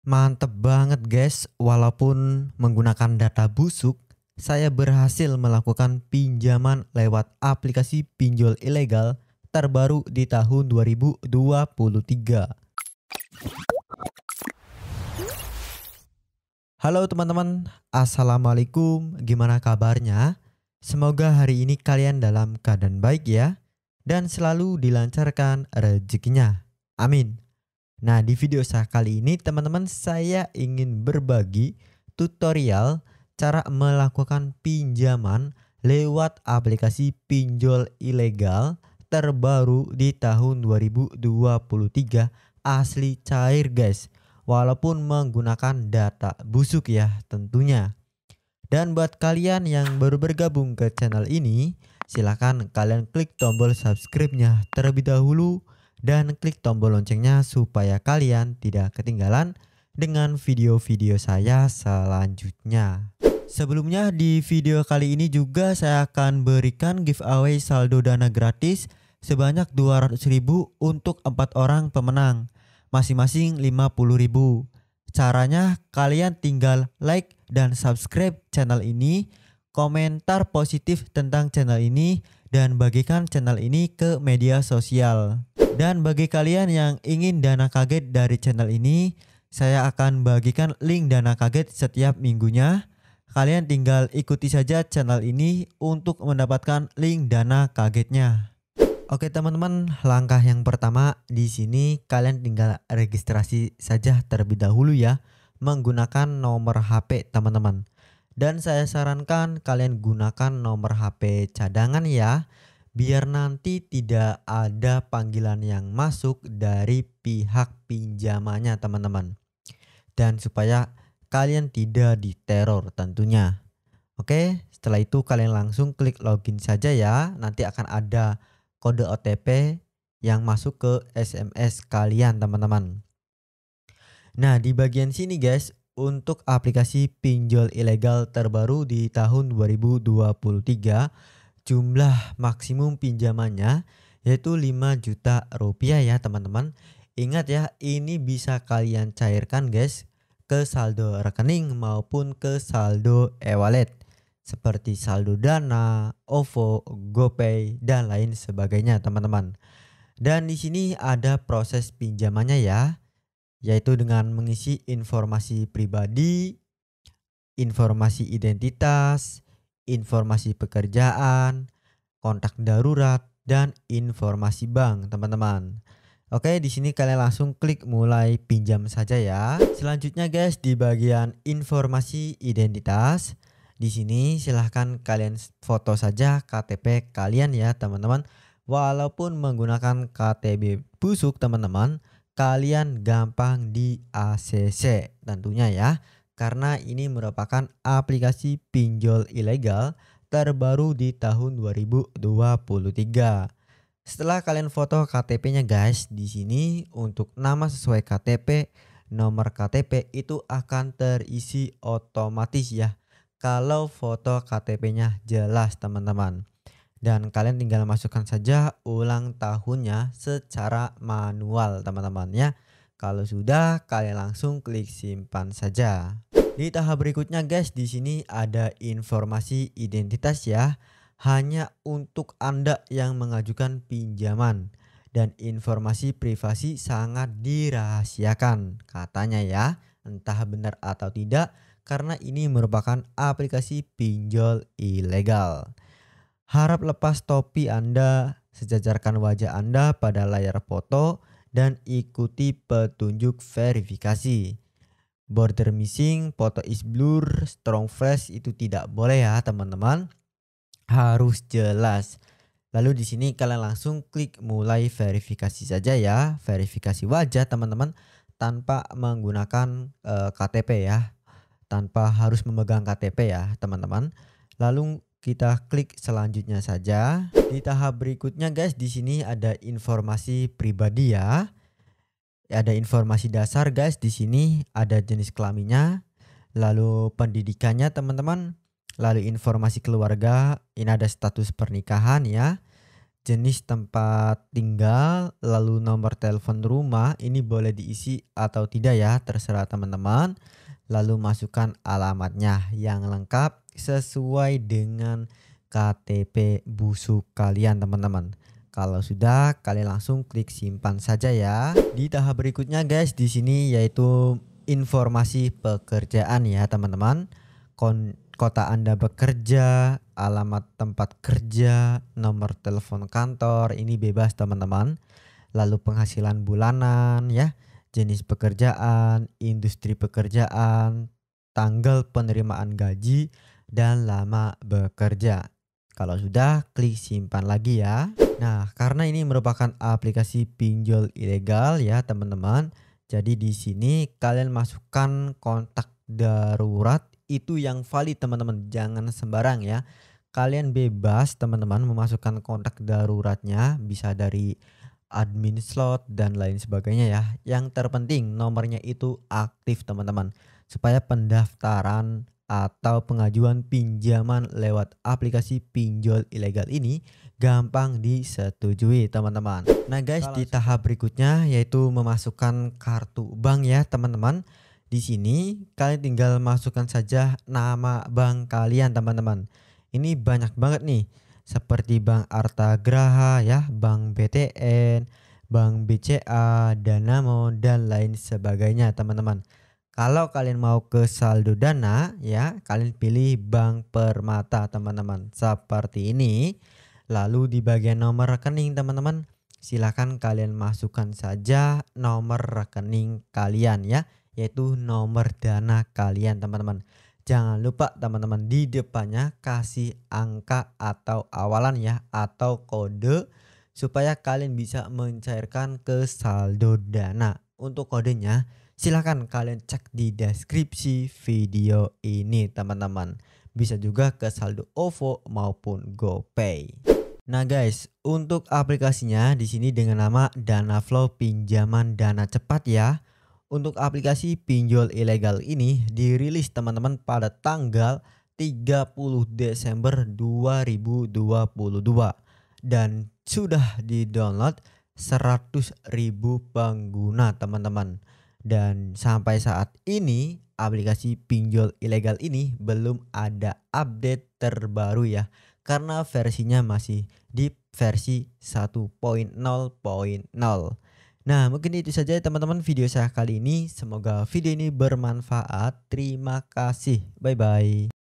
Mantep banget guys, walaupun menggunakan data busuk, saya berhasil melakukan pinjaman lewat aplikasi pinjol ilegal terbaru di tahun 2023. Halo teman-teman, Assalamualaikum, gimana kabarnya? Semoga hari ini kalian dalam keadaan baik ya dan selalu dilancarkan rezekinya. Amin. Nah, di video saya kali ini teman-teman saya ingin berbagi tutorial cara melakukan pinjaman lewat aplikasi pinjol ilegal terbaru di tahun 2023 asli cair guys. Walaupun menggunakan data busuk ya tentunya. Dan buat kalian yang baru bergabung ke channel ini, silahkan kalian klik tombol subscribe-nya terlebih dahulu dan klik tombol loncengnya supaya kalian tidak ketinggalan dengan video-video saya selanjutnya. Sebelumnya di video kali ini juga saya akan berikan giveaway saldo dana gratis sebanyak 200.000 untuk 4 orang pemenang, masing-masing 50.000. Caranya kalian tinggal like dan subscribe channel ini, komentar positif tentang channel ini, dan bagikan channel ini ke media sosial. Dan bagi kalian yang ingin dana kaget dari channel ini, saya akan bagikan link dana kaget setiap minggunya. Kalian tinggal ikuti saja channel ini untuk mendapatkan link dana kagetnya. Oke teman-teman, langkah yang pertama di sini kalian tinggal registrasi saja terlebih dahulu ya menggunakan nomor HP teman-teman. Dan saya sarankan kalian gunakan nomor HP cadangan ya biar nanti tidak ada panggilan yang masuk dari pihak pinjamannya teman-teman. Dan supaya kalian tidak diteror tentunya. Oke, setelah itu kalian langsung klik login saja ya. Nanti akan ada kode OTP yang masuk ke SMS kalian teman-teman. Nah, di bagian sini guys, untuk aplikasi pinjol ilegal terbaru di tahun 2023 jumlah maksimum pinjamannya yaitu 5 juta rupiah ya teman-teman ingat ya ini bisa kalian cairkan guys ke saldo rekening maupun ke saldo e-wallet seperti saldo dana, OVO, GoPay dan lain sebagainya teman-teman dan di sini ada proses pinjamannya ya yaitu dengan mengisi informasi pribadi, informasi identitas, informasi pekerjaan, kontak darurat, dan informasi bank, teman-teman. Oke, di sini kalian langsung klik mulai pinjam saja ya. Selanjutnya guys, di bagian informasi identitas, di sini silahkan kalian foto saja KTP kalian ya, teman-teman. Walaupun menggunakan KTP busuk, teman-teman, kalian gampang di ACC tentunya ya karena ini merupakan aplikasi pinjol ilegal terbaru di tahun 2023. Setelah kalian foto KTP-nya guys, di sini untuk nama sesuai KTP, nomor KTP itu akan terisi otomatis ya. Kalau foto KTP-nya jelas teman-teman dan kalian tinggal masukkan saja ulang tahunnya secara manual teman-teman ya. Kalau sudah kalian langsung klik simpan saja. Di tahap berikutnya guys, di sini ada informasi identitas ya. Hanya untuk Anda yang mengajukan pinjaman dan informasi privasi sangat dirahasiakan katanya ya. Entah benar atau tidak karena ini merupakan aplikasi pinjol ilegal. Harap lepas topi Anda, sejajarkan wajah Anda pada layar foto, dan ikuti petunjuk verifikasi. Border missing, foto is blur, strong flash itu tidak boleh ya teman-teman. Harus jelas. Lalu di sini kalian langsung klik mulai verifikasi saja ya, verifikasi wajah teman-teman tanpa menggunakan uh, eh, KTP ya. Tanpa harus memegang KTP ya, teman-teman. Lalu kita klik selanjutnya saja. Di tahap berikutnya guys, di sini ada informasi pribadi ya. Ada informasi dasar guys, di sini ada jenis kelaminnya, lalu pendidikannya teman-teman, lalu informasi keluarga, ini ada status pernikahan ya jenis tempat tinggal, lalu nomor telepon rumah, ini boleh diisi atau tidak ya, terserah teman-teman. Lalu masukkan alamatnya yang lengkap sesuai dengan KTP busuk kalian teman-teman. Kalau sudah, kalian langsung klik simpan saja ya. Di tahap berikutnya guys, di sini yaitu informasi pekerjaan ya teman-teman. Kota Anda bekerja, alamat tempat kerja, nomor telepon kantor, ini bebas teman-teman. Lalu penghasilan bulanan ya, jenis pekerjaan, industri pekerjaan, tanggal penerimaan gaji, dan lama bekerja. Kalau sudah, klik simpan lagi ya. Nah, karena ini merupakan aplikasi pinjol ilegal ya teman-teman. Jadi di sini kalian masukkan kontak darurat itu yang valid teman-teman. Jangan sembarang ya. Kalian bebas teman-teman memasukkan kontak daruratnya bisa dari admin slot dan lain sebagainya ya. Yang terpenting nomornya itu aktif teman-teman supaya pendaftaran atau pengajuan pinjaman lewat aplikasi pinjol ilegal ini gampang disetujui teman-teman nah guys di tahap berikutnya yaitu memasukkan kartu bank ya teman-teman di sini kalian tinggal masukkan saja nama bank kalian teman-teman ini banyak banget nih seperti Bank Arta Graha ya Bank BTN Bank BCA Danamo dan lain sebagainya teman-teman kalau kalian mau ke saldo dana ya, kalian pilih Bank Permata teman-teman. Seperti ini. Lalu di bagian nomor rekening teman-teman, silahkan kalian masukkan saja nomor rekening kalian ya, yaitu nomor dana kalian teman-teman. Jangan lupa teman-teman di depannya kasih angka atau awalan ya atau kode supaya kalian bisa mencairkan ke saldo dana. Untuk kodenya silahkan kalian cek di deskripsi video ini teman-teman. Bisa juga ke saldo OVO maupun GoPay. Nah guys, untuk aplikasinya di sini dengan nama Dana Flow Pinjaman Dana Cepat ya. Untuk aplikasi pinjol ilegal ini dirilis teman-teman pada tanggal 30 Desember 2022 dan sudah di-download 100.000 pengguna teman-teman. Dan sampai saat ini aplikasi pinjol ilegal ini belum ada update terbaru ya karena versinya masih di versi 1.0.0. Nah, mungkin itu saja teman-teman video saya kali ini. Semoga video ini bermanfaat. Terima kasih. Bye bye.